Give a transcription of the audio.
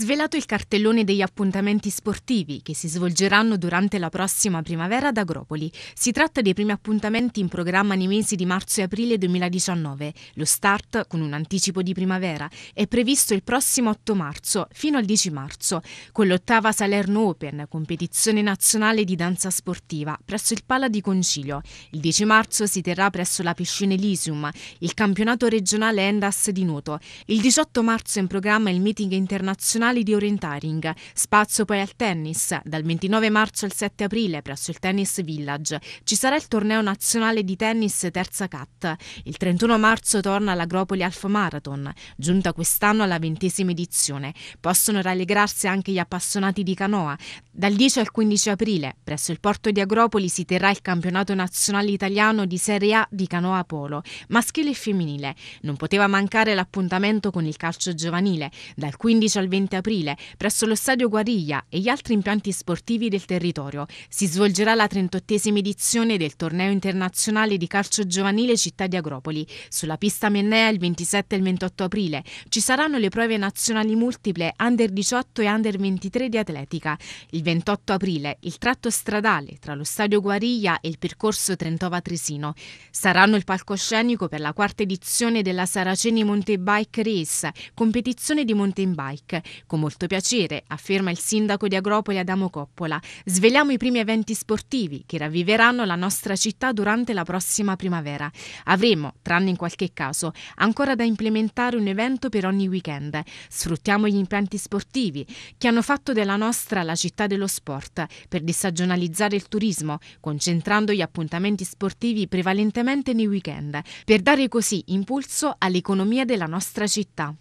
Svelato il cartellone degli appuntamenti sportivi che si svolgeranno durante la prossima primavera ad Agropoli. Si tratta dei primi appuntamenti in programma nei mesi di marzo e aprile 2019. Lo start, con un anticipo di primavera, è previsto il prossimo 8 marzo fino al 10 marzo, con l'ottava Salerno Open, competizione nazionale di danza sportiva, presso il Pala di Concilio. Il 10 marzo si terrà presso la piscina Elysium il campionato regionale Endas di nuoto. Il 18 marzo è in programma il meeting internazionale nazionali di orientaring. Spazio poi al tennis. Dal 29 marzo al 7 aprile presso il Tennis Village ci sarà il torneo nazionale di tennis terza cat. Il 31 marzo torna l'Agropoli Alf Marathon, giunta quest'anno alla ventesima edizione. Possono rallegrarsi anche gli appassionati di canoa. Dal 10 al 15 aprile presso il porto di Agropoli si terrà il campionato nazionale italiano di Serie A di canoa polo, maschile e femminile. Non poteva mancare l'appuntamento con il calcio giovanile. Dal 15 al 20 aprile presso lo Stadio Guariglia e gli altri impianti sportivi del territorio si svolgerà la 38esima edizione del torneo internazionale di calcio giovanile Città di Agropoli. Sulla pista Mennea il 27 e il 28 aprile ci saranno le prove nazionali multiple Under 18 e Under 23 di atletica. Il 28 aprile il tratto stradale tra lo Stadio Guariglia e il percorso Trentova Tresino. Saranno il palcoscenico per la quarta edizione della Saraceni Mountain Bike Race, competizione di mountain bike, con molto piacere, afferma il sindaco di Agropoli Adamo Coppola, sveliamo i primi eventi sportivi che ravviveranno la nostra città durante la prossima primavera. Avremo, tranne in qualche caso, ancora da implementare un evento per ogni weekend. Sfruttiamo gli impianti sportivi che hanno fatto della nostra la città dello sport per destagionalizzare il turismo, concentrando gli appuntamenti sportivi prevalentemente nei weekend, per dare così impulso all'economia della nostra città.